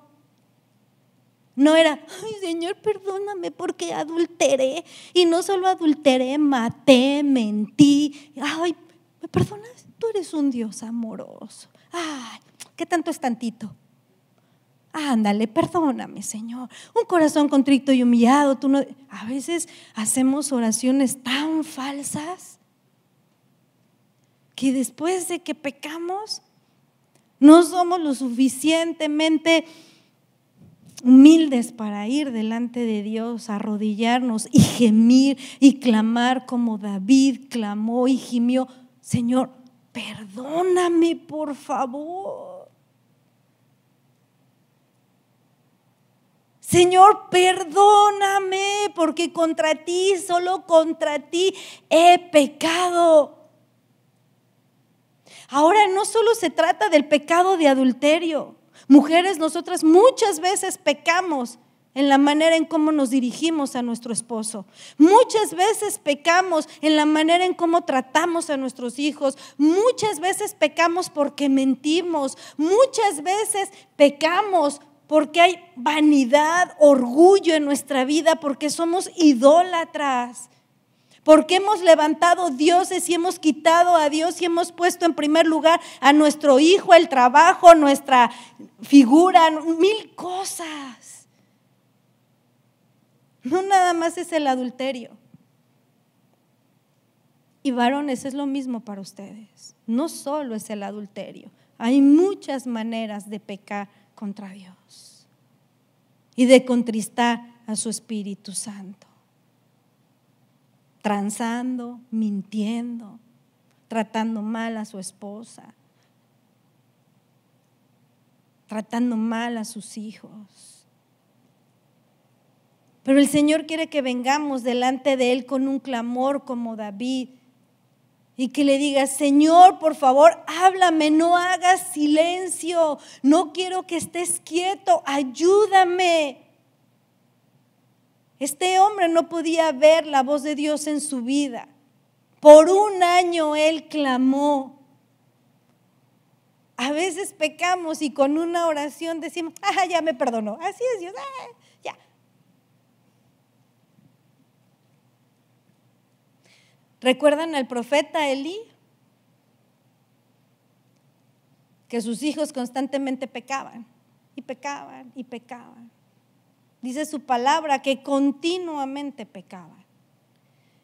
no era, ay Señor, perdóname porque adulteré. Y no solo adulteré, maté, mentí. Ay, ¿me perdonas? Tú eres un Dios amoroso. Ay, ¿qué tanto es tantito? ándale, perdóname, Señor. Un corazón contrito y humillado, tú A veces hacemos oraciones tan falsas que después de que pecamos, no somos lo suficientemente humildes para ir delante de Dios, arrodillarnos y gemir y clamar como David clamó y gimió, Señor, perdóname por favor. Señor, perdóname porque contra ti, solo contra ti he pecado. Ahora no solo se trata del pecado de adulterio. Mujeres, nosotras muchas veces pecamos en la manera en cómo nos dirigimos a nuestro esposo. Muchas veces pecamos en la manera en cómo tratamos a nuestros hijos. Muchas veces pecamos porque mentimos. Muchas veces pecamos porque hay vanidad, orgullo en nuestra vida, porque somos idólatras, porque hemos levantado dioses y hemos quitado a Dios y hemos puesto en primer lugar a nuestro hijo, el trabajo, nuestra figura, mil cosas. No nada más es el adulterio. Y varones, es lo mismo para ustedes. No solo es el adulterio, hay muchas maneras de pecar contra Dios y de contristar a su Espíritu Santo. Transando, mintiendo, tratando mal a su esposa, tratando mal a sus hijos. Pero el Señor quiere que vengamos delante de Él con un clamor como David y que le digas, Señor, por favor, háblame, no hagas silencio, no quiero que estés quieto, ayúdame. Este hombre no podía ver la voz de Dios en su vida. Por un año él clamó. A veces pecamos y con una oración decimos, ah, ya me perdonó. Así es Dios. Ah, ¿Recuerdan al profeta Elí? Que sus hijos constantemente pecaban y pecaban y pecaban. Dice su palabra que continuamente pecaban.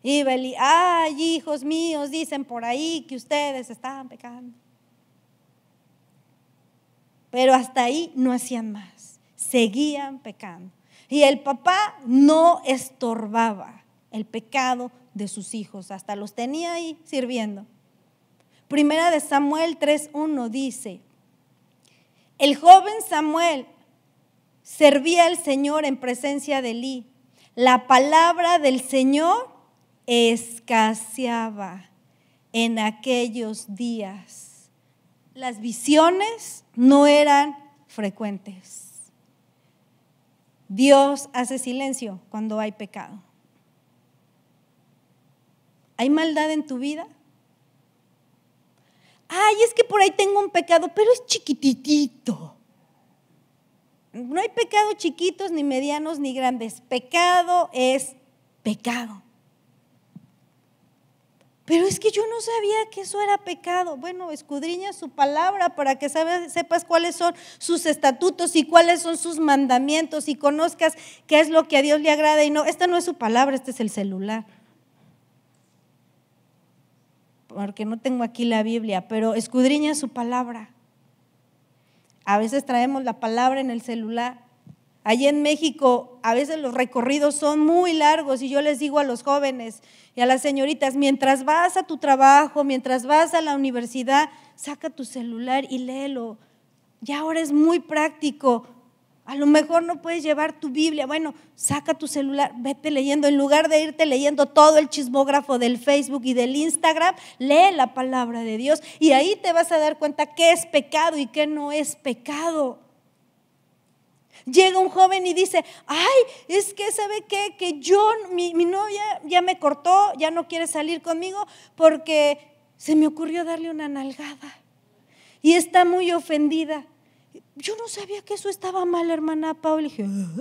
Y Belí, ay hijos míos, dicen por ahí que ustedes estaban pecando. Pero hasta ahí no hacían más, seguían pecando. Y el papá no estorbaba, el pecado de sus hijos, hasta los tenía ahí sirviendo. Primera de Samuel 3.1 dice, el joven Samuel servía al Señor en presencia de Elí. La palabra del Señor escaseaba en aquellos días. Las visiones no eran frecuentes. Dios hace silencio cuando hay pecado. ¿Hay maldad en tu vida? Ay, es que por ahí tengo un pecado, pero es chiquitito No hay pecado chiquitos, ni medianos, ni grandes. Pecado es pecado. Pero es que yo no sabía que eso era pecado. Bueno, escudriña su palabra para que sepas cuáles son sus estatutos y cuáles son sus mandamientos y conozcas qué es lo que a Dios le agrada y no. Esta no es su palabra, este es el celular porque no tengo aquí la Biblia, pero escudriña su palabra. A veces traemos la palabra en el celular. Allí en México a veces los recorridos son muy largos y yo les digo a los jóvenes y a las señoritas, mientras vas a tu trabajo, mientras vas a la universidad, saca tu celular y léelo. Ya ahora es muy práctico. A lo mejor no puedes llevar tu Biblia. Bueno, saca tu celular, vete leyendo. En lugar de irte leyendo todo el chismógrafo del Facebook y del Instagram, lee la palabra de Dios. Y ahí te vas a dar cuenta qué es pecado y qué no es pecado. Llega un joven y dice, ay, es que sabe que yo, mi, mi novia ya me cortó, ya no quiere salir conmigo porque se me ocurrió darle una nalgada. Y está muy ofendida. Yo no sabía que eso estaba mal, hermana Paula. Y dije, o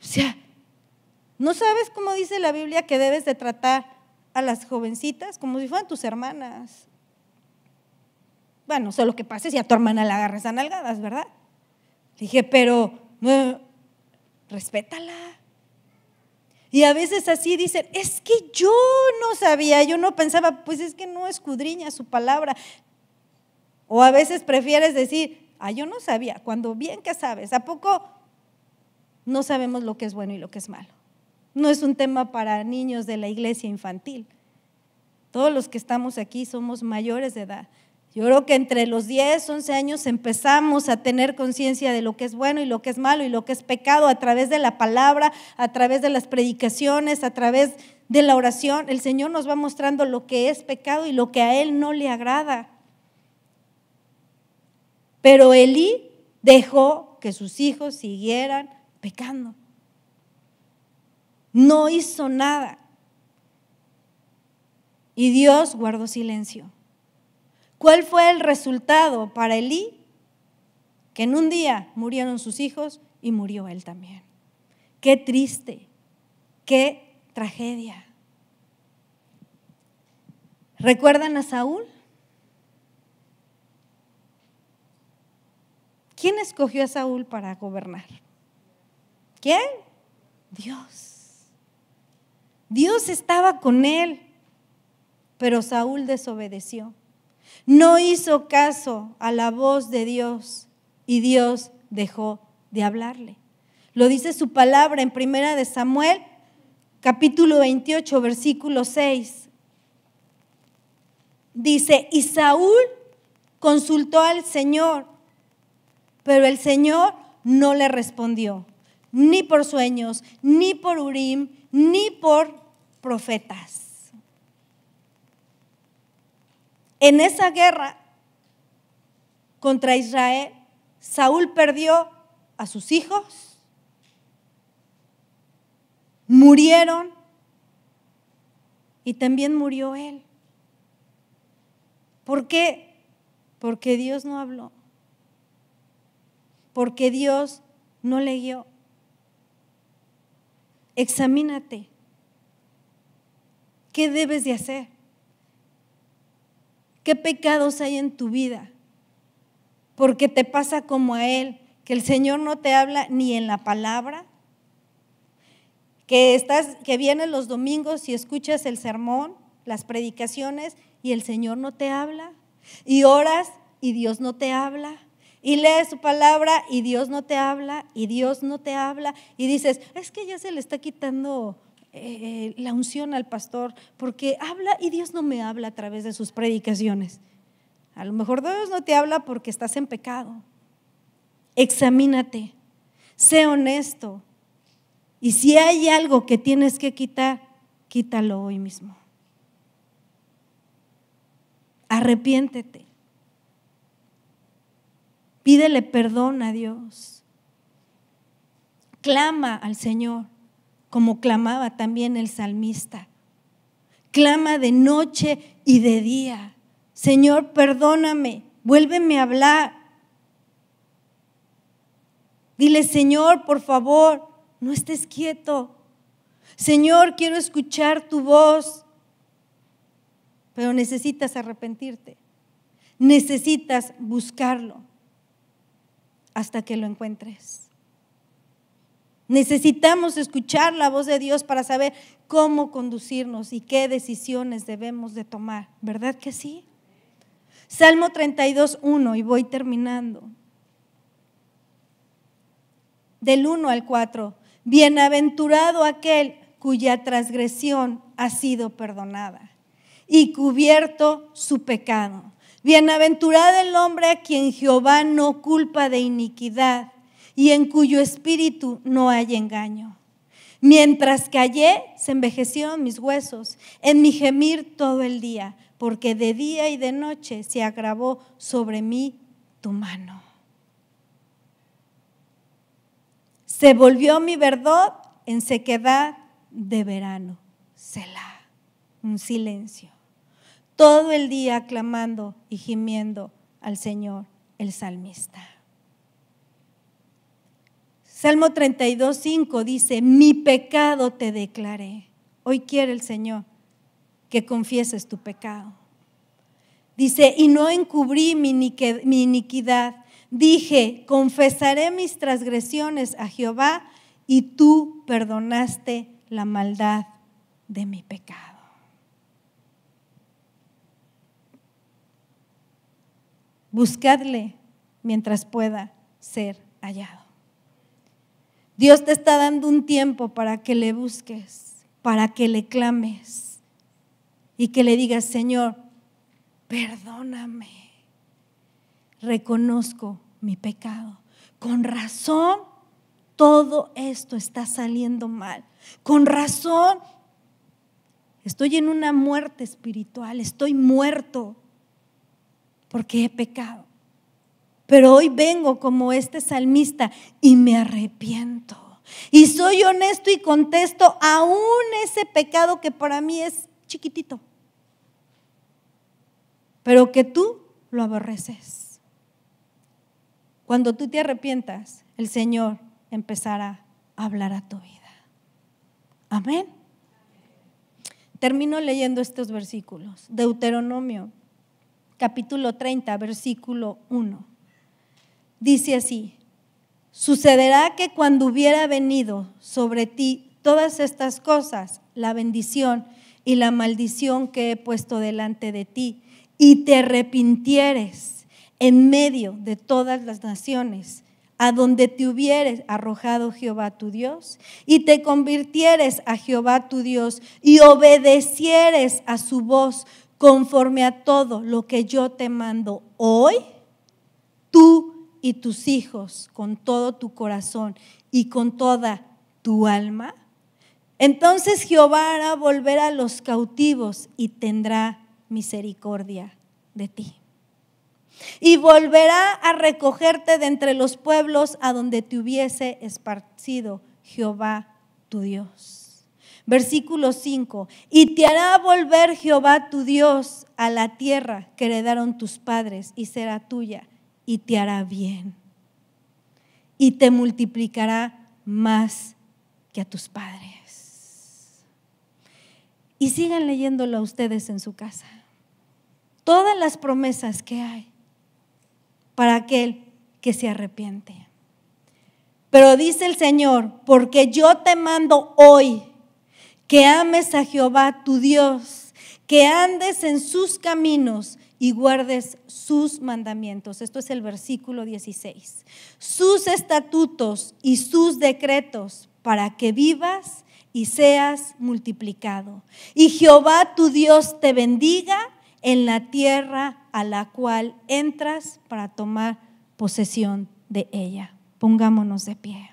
sea, ¿no sabes cómo dice la Biblia que debes de tratar a las jovencitas como si fueran tus hermanas? Bueno, lo que pase si a tu hermana la agarras a nalgadas, ¿verdad? dije, pero respétala. Y a veces así dicen, es que yo no sabía, yo no pensaba, pues es que no escudriña su palabra. O a veces prefieres decir, Ah, yo no sabía. Cuando bien que sabes, ¿a poco no sabemos lo que es bueno y lo que es malo? No es un tema para niños de la iglesia infantil. Todos los que estamos aquí somos mayores de edad. Yo creo que entre los 10, 11 años empezamos a tener conciencia de lo que es bueno y lo que es malo y lo que es pecado a través de la palabra, a través de las predicaciones, a través de la oración. El Señor nos va mostrando lo que es pecado y lo que a Él no le agrada. Pero Elí dejó que sus hijos siguieran pecando. No hizo nada. Y Dios guardó silencio. ¿Cuál fue el resultado para Elí? Que en un día murieron sus hijos y murió él también. Qué triste, qué tragedia. ¿Recuerdan a Saúl? ¿Quién escogió a Saúl para gobernar? ¿Quién? Dios. Dios estaba con él, pero Saúl desobedeció. No hizo caso a la voz de Dios y Dios dejó de hablarle. Lo dice su palabra en primera de Samuel, capítulo 28, versículo 6. Dice, y Saúl consultó al Señor pero el Señor no le respondió, ni por sueños, ni por Urim, ni por profetas. En esa guerra contra Israel, Saúl perdió a sus hijos, murieron y también murió él. ¿Por qué? Porque Dios no habló porque Dios no le guió. Examínate. ¿Qué debes de hacer? ¿Qué pecados hay en tu vida? Porque te pasa como a Él, que el Señor no te habla ni en la palabra, que, estás, que vienes los domingos y escuchas el sermón, las predicaciones, y el Señor no te habla, y oras y Dios no te habla y lees su palabra y Dios no te habla y Dios no te habla y dices, es que ya se le está quitando eh, eh, la unción al pastor porque habla y Dios no me habla a través de sus predicaciones. A lo mejor Dios no te habla porque estás en pecado. Examínate, sé honesto y si hay algo que tienes que quitar, quítalo hoy mismo. Arrepiéntete Pídele perdón a Dios. Clama al Señor, como clamaba también el salmista. Clama de noche y de día. Señor, perdóname, vuélveme a hablar. Dile, Señor, por favor, no estés quieto. Señor, quiero escuchar tu voz, pero necesitas arrepentirte. Necesitas buscarlo hasta que lo encuentres. Necesitamos escuchar la voz de Dios para saber cómo conducirnos y qué decisiones debemos de tomar, ¿verdad que sí? Salmo 32, 1, y voy terminando. Del 1 al 4, bienaventurado aquel cuya transgresión ha sido perdonada y cubierto su pecado. Bienaventurado el hombre a quien Jehová no culpa de iniquidad y en cuyo espíritu no hay engaño. Mientras callé, se envejecieron mis huesos en mi gemir todo el día, porque de día y de noche se agravó sobre mí tu mano. Se volvió mi verdad en sequedad de verano. Selah, un silencio todo el día clamando y gimiendo al Señor, el salmista. Salmo 32.5 dice, mi pecado te declaré. Hoy quiere el Señor que confieses tu pecado. Dice, y no encubrí mi iniquidad. Dije, confesaré mis transgresiones a Jehová y tú perdonaste la maldad de mi pecado. Buscadle mientras pueda ser hallado. Dios te está dando un tiempo para que le busques, para que le clames y que le digas, Señor, perdóname, reconozco mi pecado. Con razón, todo esto está saliendo mal. Con razón, estoy en una muerte espiritual, estoy muerto porque he pecado. Pero hoy vengo como este salmista y me arrepiento. Y soy honesto y contesto aún ese pecado que para mí es chiquitito, pero que tú lo aborreces. Cuando tú te arrepientas, el Señor empezará a hablar a tu vida. Amén. Termino leyendo estos versículos. Deuteronomio capítulo 30, versículo 1. Dice así, sucederá que cuando hubiera venido sobre ti todas estas cosas, la bendición y la maldición que he puesto delante de ti, y te arrepintieres en medio de todas las naciones, a donde te hubieres arrojado Jehová tu Dios, y te convirtieres a Jehová tu Dios, y obedecieres a su voz conforme a todo lo que yo te mando hoy, tú y tus hijos, con todo tu corazón y con toda tu alma, entonces Jehová hará volver a los cautivos y tendrá misericordia de ti. Y volverá a recogerte de entre los pueblos a donde te hubiese esparcido Jehová tu Dios. Versículo 5. Y te hará volver Jehová tu Dios a la tierra que heredaron tus padres y será tuya y te hará bien. Y te multiplicará más que a tus padres. Y sigan leyéndolo a ustedes en su casa. Todas las promesas que hay para aquel que se arrepiente. Pero dice el Señor, porque yo te mando hoy que ames a Jehová tu Dios, que andes en sus caminos y guardes sus mandamientos. Esto es el versículo 16. Sus estatutos y sus decretos para que vivas y seas multiplicado. Y Jehová tu Dios te bendiga en la tierra a la cual entras para tomar posesión de ella. Pongámonos de pie.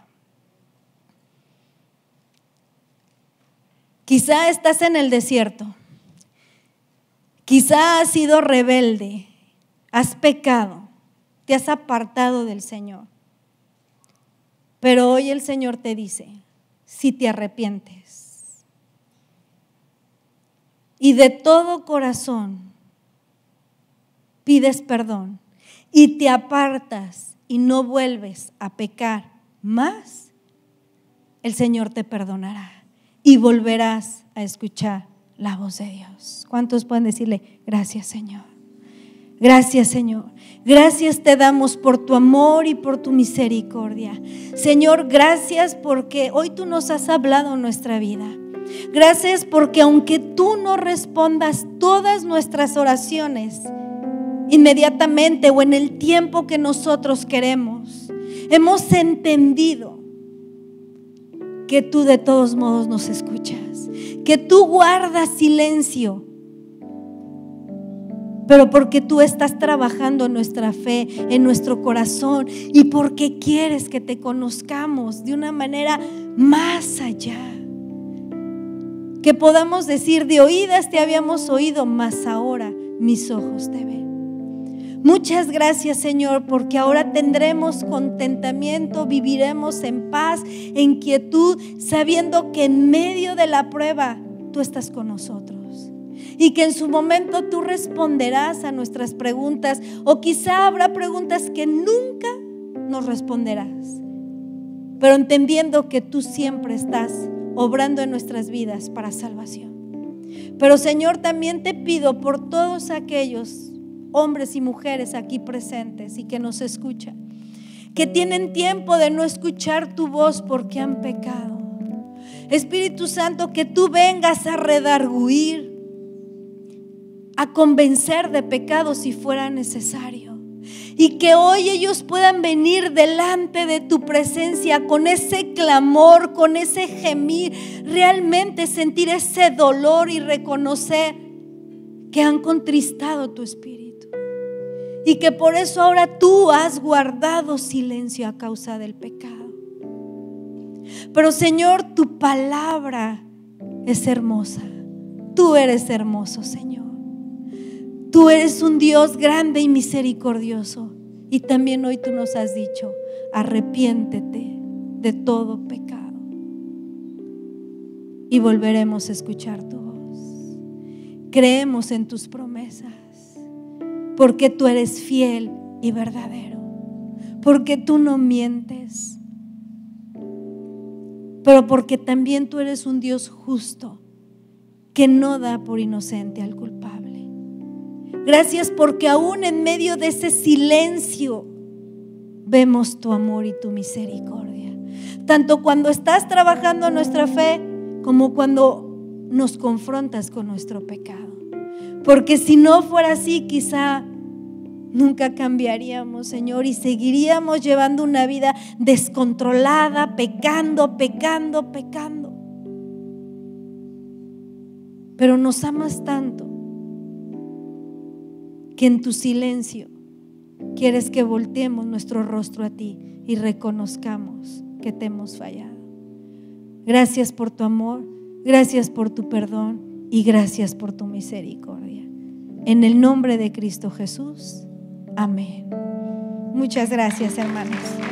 Quizá estás en el desierto. Quizá has sido rebelde. Has pecado. Te has apartado del Señor. Pero hoy el Señor te dice, si te arrepientes y de todo corazón pides perdón y te apartas y no vuelves a pecar más, el Señor te perdonará y volverás a escuchar la voz de Dios. ¿Cuántos pueden decirle, gracias Señor? Gracias Señor. Gracias te damos por tu amor y por tu misericordia. Señor, gracias porque hoy tú nos has hablado en nuestra vida. Gracias porque aunque tú no respondas todas nuestras oraciones inmediatamente o en el tiempo que nosotros queremos, hemos entendido que tú de todos modos nos escuchas, que tú guardas silencio, pero porque tú estás trabajando en nuestra fe, en nuestro corazón y porque quieres que te conozcamos de una manera más allá. Que podamos decir, de oídas te habíamos oído, mas ahora mis ojos te ven. Muchas gracias Señor, porque ahora tendremos contentamiento, viviremos en paz, en quietud, sabiendo que en medio de la prueba tú estás con nosotros. Y que en su momento tú responderás a nuestras preguntas o quizá habrá preguntas que nunca nos responderás. Pero entendiendo que tú siempre estás obrando en nuestras vidas para salvación. Pero Señor, también te pido por todos aquellos hombres y mujeres aquí presentes y que nos escuchan, que tienen tiempo de no escuchar tu voz porque han pecado. Espíritu Santo, que tú vengas a redarguir, a convencer de pecado si fuera necesario. Y que hoy ellos puedan venir delante de tu presencia con ese clamor, con ese gemir, realmente sentir ese dolor y reconocer que han contristado tu espíritu y que por eso ahora tú has guardado silencio a causa del pecado. Pero Señor, tu palabra es hermosa. Tú eres hermoso, Señor. Tú eres un Dios grande y misericordioso. Y también hoy tú nos has dicho, arrepiéntete de todo pecado. Y volveremos a escuchar tu voz. Creemos en tus promesas porque tú eres fiel y verdadero, porque tú no mientes, pero porque también tú eres un Dios justo que no da por inocente al culpable. Gracias porque aún en medio de ese silencio vemos tu amor y tu misericordia. Tanto cuando estás trabajando nuestra fe como cuando nos confrontas con nuestro pecado. Porque si no fuera así, quizá Nunca cambiaríamos, Señor, y seguiríamos llevando una vida descontrolada, pecando, pecando, pecando. Pero nos amas tanto que en tu silencio quieres que volteemos nuestro rostro a ti y reconozcamos que te hemos fallado. Gracias por tu amor, gracias por tu perdón y gracias por tu misericordia. En el nombre de Cristo Jesús. Amén. Muchas gracias, hermanos.